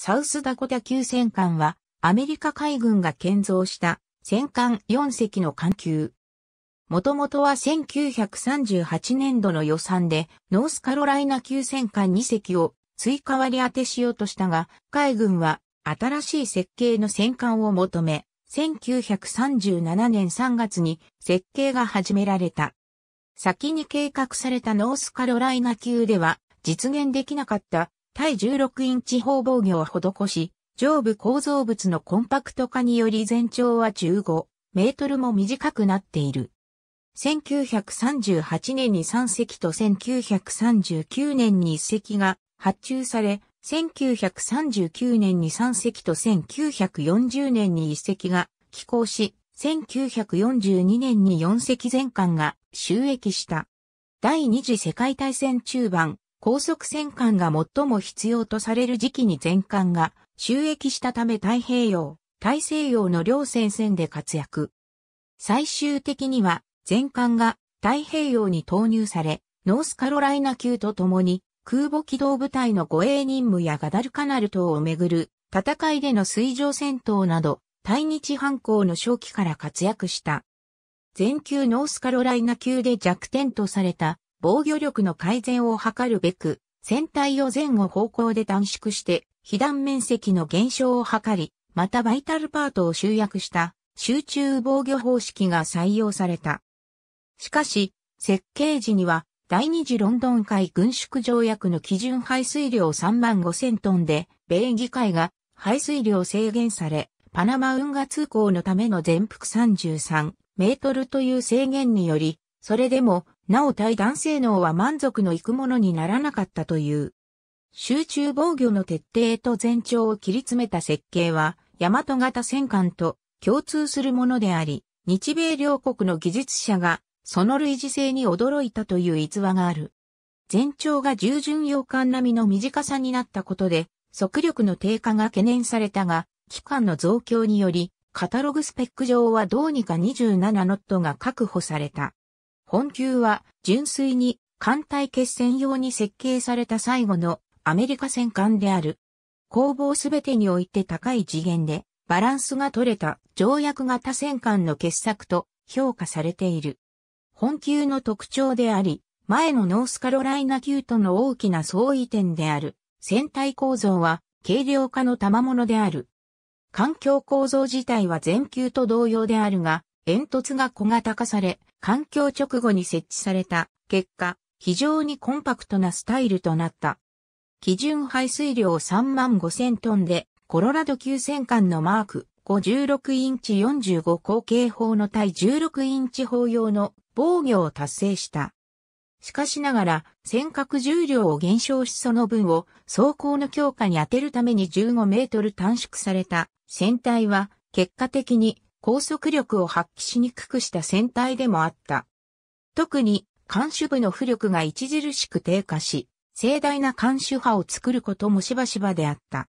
サウスダコタ級戦艦は、アメリカ海軍が建造した戦艦4隻の艦級。もともとは1938年度の予算で、ノースカロライナ級戦艦2隻を追加割り当てしようとしたが、海軍は新しい設計の戦艦を求め、1937年3月に設計が始められた。先に計画されたノースカロライナ級では実現できなかった対16インチ砲防御を施し、上部構造物のコンパクト化により全長は15メートルも短くなっている。1938年に3隻と1939年に1隻が発注され、1939年に3隻と1940年に1隻が寄港し、1942年に4隻全艦が収益した。第二次世界大戦中盤、高速戦艦が最も必要とされる時期に全艦が収益したため太平洋、大西洋の両戦線で活躍。最終的には全艦が太平洋に投入され、ノースカロライナ級と共に空母機動部隊の護衛任務やガダルカナル島をめぐる戦いでの水上戦闘など、対日反抗の初期から活躍した。全級ノースカロライナ級で弱点とされた防御力の改善を図るべく、船体を前後方向で短縮して、被弾面積の減少を図り、またバイタルパートを集約した集中防御方式が採用された。しかし、設計時には第二次ロンドン海軍縮条約の基準排水量3万5千トンで、米議会が排水量制限され、パナマ運河通行のための全幅33メートルという制限により、それでも、なお対男性能は満足のいくものにならなかったという。集中防御の徹底と前兆を切り詰めた設計は、大和型戦艦と共通するものであり、日米両国の技術者が、その類似性に驚いたという逸話がある。全長が従順洋艦並みの短さになったことで、速力の低下が懸念されたが、機関の増強により、カタログスペック上はどうにか27ノットが確保された。本級は純粋に艦隊決戦用に設計された最後のアメリカ戦艦である。攻防すべてにおいて高い次元でバランスが取れた条約型戦艦の傑作と評価されている。本級の特徴であり、前のノースカロライナ級との大きな相違点である船体構造は軽量化の賜物である。環境構造自体は全球と同様であるが、煙突が小型化され、環境直後に設置された結果、非常にコンパクトなスタイルとなった。基準排水量3万5000トンで、コロラド9000巻のマーク5 6インチ45口径砲の対16インチ砲用の防御を達成した。しかしながら、尖閣重量を減少しその分を走行の強化に充てるために15メートル短縮された船体は結果的に高速力を発揮しにくくした船体でもあった。特に、艦首部の浮力が著しく低下し、盛大な艦首波を作ることもしばしばであった。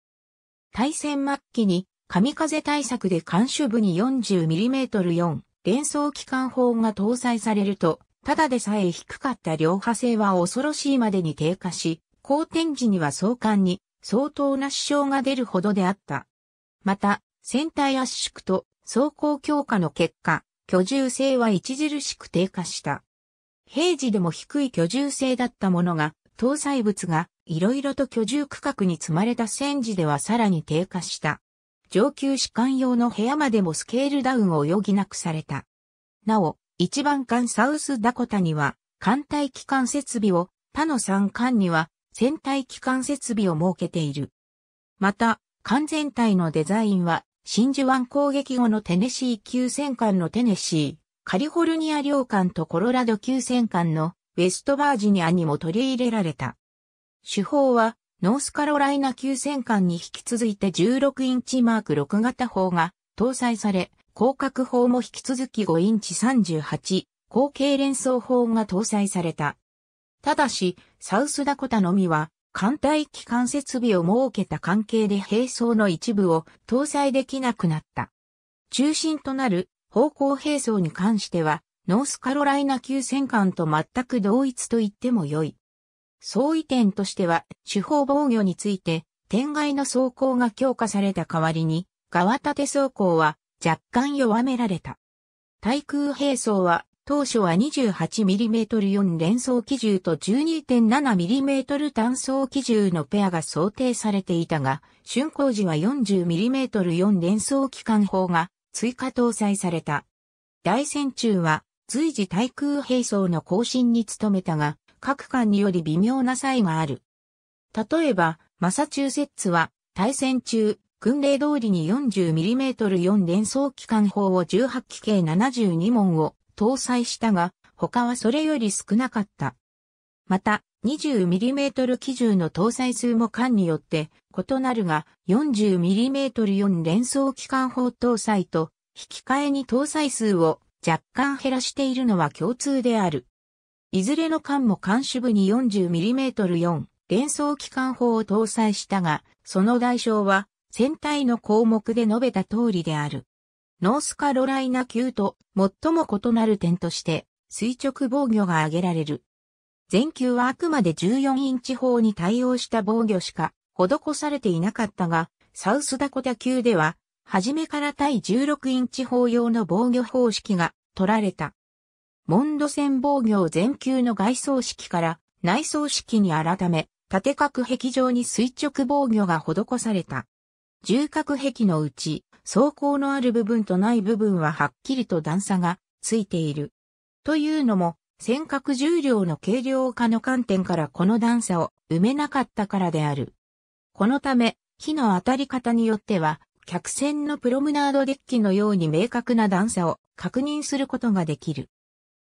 対戦末期に、神風対策で艦首部に 40mm4 連装機関砲が搭載されると、ただでさえ低かった両派性は恐ろしいまでに低下し、後天時には相関に相当な支障が出るほどであった。また、船体圧縮と走行強化の結果、居住性は著しく低下した。平時でも低い居住性だったものが、搭載物が色々と居住区画に積まれた戦時ではさらに低下した。上級士官用の部屋までもスケールダウンを余儀なくされた。なお、一番艦サウスダコタには、艦隊機関設備を、他の三艦には、船体機関設備を設けている。また、艦全体のデザインは真珠湾攻撃後のテネシー級戦艦のテネシー、カリフォルニア領艦とコロラド級戦艦のウェストバージニアにも取り入れられた。手法は、ノースカロライナ級戦艦に引き続いて16インチマーク6型砲が搭載され、広角砲も引き続き5インチ38、後継連装砲が搭載された。ただし、サウスダコタのみは、艦隊機関設備を設けた関係で兵装の一部を搭載できなくなった。中心となる方向兵装に関しては、ノースカロライナ級戦艦と全く同一と言っても良い。相違点としては、手法防御について、天外の装甲が強化された代わりに、側立て装甲は若干弱められた。対空兵装は当初は 28mm4 連装機銃と 12.7mm 単装機銃のペアが想定されていたが、竣工時は 40mm4 連装機関砲が追加搭載された。大戦中は随時対空兵装の更新に努めたが、各艦により微妙な差異がある。例えば、マサチューセッツは対戦中、訓令通りに 40mm4 連装機関砲を18機計72門を搭載したが、他はそれより少なかった。また、20mm 機銃の搭載数も管によって異なるが、40mm4 連装機関砲搭載と、引き換えに搭載数を若干減らしているのは共通である。いずれの艦も艦首部に 40mm4 連装機関砲を搭載したが、その代償は、船体の項目で述べた通りである。ノースカロライナ級と最も異なる点として垂直防御が挙げられる。全球はあくまで14インチ砲に対応した防御しか施されていなかったが、サウスダコタ級では、初めから対16インチ砲用の防御方式が取られた。モンド戦防御を全球の外装式から内装式に改め、縦角壁上に垂直防御が施された。重角壁のうち、走行のある部分とない部分ははっきりと段差がついている。というのも、尖閣重量の軽量化の観点からこの段差を埋めなかったからである。このため、木の当たり方によっては、客船のプロムナードデッキのように明確な段差を確認することができる。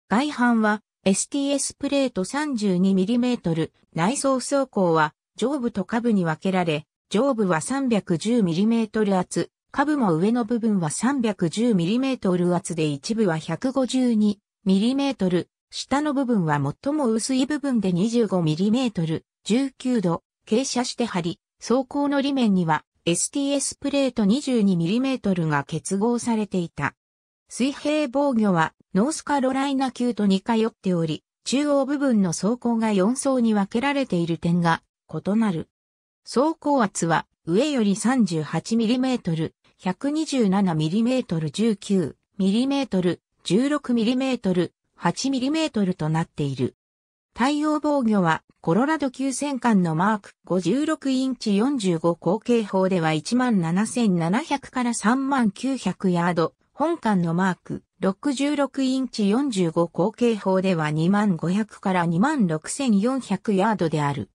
外板は STS プレート 32mm、内装走行は上部と下部に分けられ、上部は 310mm 厚、下部も上の部分は 310mm 厚で一部は 152mm、下の部分は最も薄い部分で 25mm、19度、傾斜して貼り、装甲の裏面には STS プレート 22mm が結合されていた。水平防御はノースカロライナ級と似通っており、中央部分の装甲が4層に分けられている点が異なる。装甲圧は上より 38mm、127mm19mm、16mm、8mm となっている。対応防御はコロラド級戦艦のマーク56インチ45口径砲では17,700から3 9 0 0ヤード、本艦のマーク66インチ45口径砲では2 5 0 0から26,400ヤードである。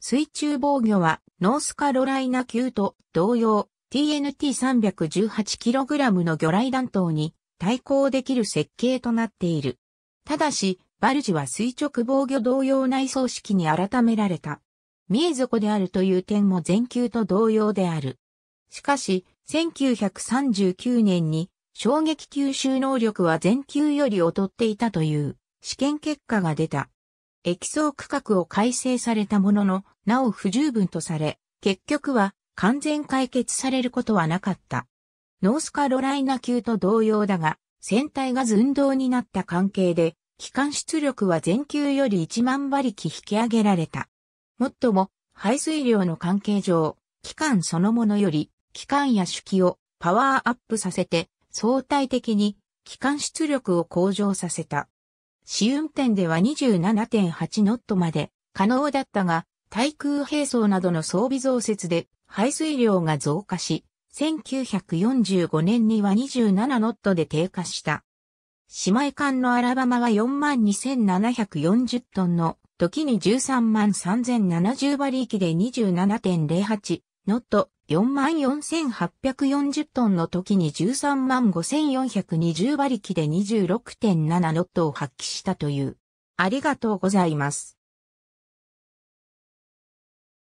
水中防御はノースカロライナ級と同様、TNT318kg の魚雷弾頭に対抗できる設計となっている。ただし、バルジは垂直防御同様内装式に改められた。見え底であるという点も全球と同様である。しかし、1939年に衝撃吸収能力は全球より劣っていたという試験結果が出た。液層区画を改正されたものの、なお不十分とされ、結局は完全解決されることはなかった。ノースカロライナ級と同様だが、船体が寸胴になった関係で、機関出力は全球より1万馬力引き上げられた。もっとも、排水量の関係上、機関そのものより、機関や主機をパワーアップさせて、相対的に機関出力を向上させた。試運転では27.8ノットまで可能だったが、対空兵装などの装備増設で排水量が増加し、1945年には27ノットで低下した。姉妹艦のアラバマが42,740トンの時に133,070馬力で27.08ノット、44,840トンの時に135,420馬力で26.7ノットを発揮したという。ありがとうございます。